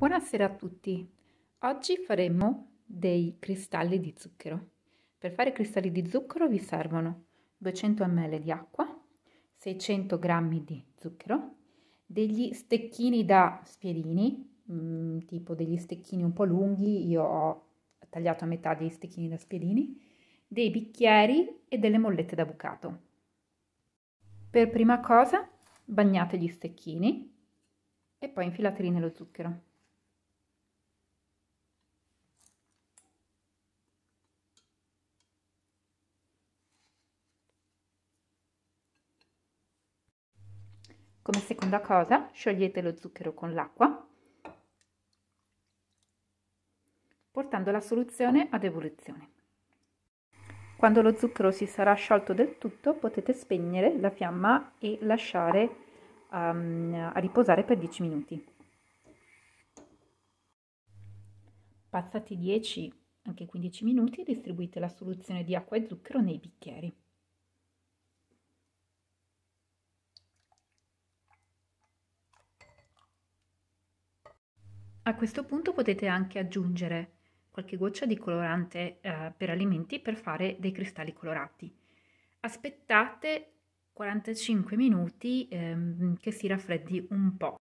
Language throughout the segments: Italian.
Buonasera a tutti! Oggi faremo dei cristalli di zucchero. Per fare cristalli di zucchero vi servono 200 ml di acqua, 600 g di zucchero, degli stecchini da spiedini, mh, mm, tipo degli stecchini un po' lunghi, io ho tagliato a metà degli stecchini da spiedini, dei bicchieri e delle mollette da bucato. Per prima cosa bagnate gli stecchini e poi infilateli nello zucchero. Come seconda cosa sciogliete lo zucchero con l'acqua portando la soluzione ad evoluzione. Quando lo zucchero si sarà sciolto del tutto potete spegnere la fiamma e lasciare um, a riposare per 10 minuti. Passati 10 anche 15 minuti distribuite la soluzione di acqua e zucchero nei bicchieri. A questo punto potete anche aggiungere qualche goccia di colorante eh, per alimenti per fare dei cristalli colorati. Aspettate 45 minuti ehm, che si raffreddi un po'.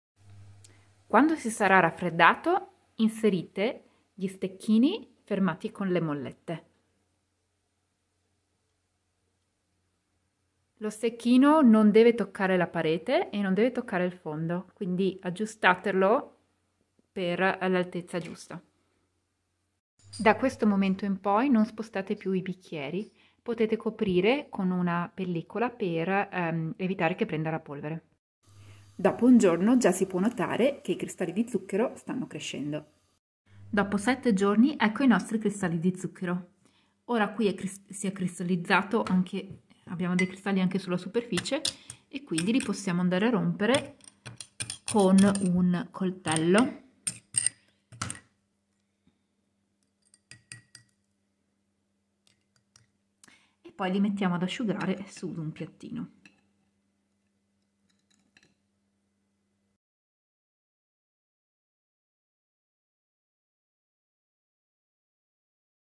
Quando si sarà raffreddato, inserite gli stecchini fermati con le mollette. Lo stecchino non deve toccare la parete e non deve toccare il fondo, quindi aggiustatelo per l'altezza giusta. Da questo momento in poi non spostate più i bicchieri, potete coprire con una pellicola per ehm, evitare che prenda la polvere. Dopo un giorno già si può notare che i cristalli di zucchero stanno crescendo. Dopo 7 giorni ecco i nostri cristalli di zucchero. Ora qui è crist- si è cristallizzato anche, abbiamo dei cristalli anche sulla superficie e quindi li possiamo andare a rompere con un coltello poi li mettiamo ad asciugare su un piattino.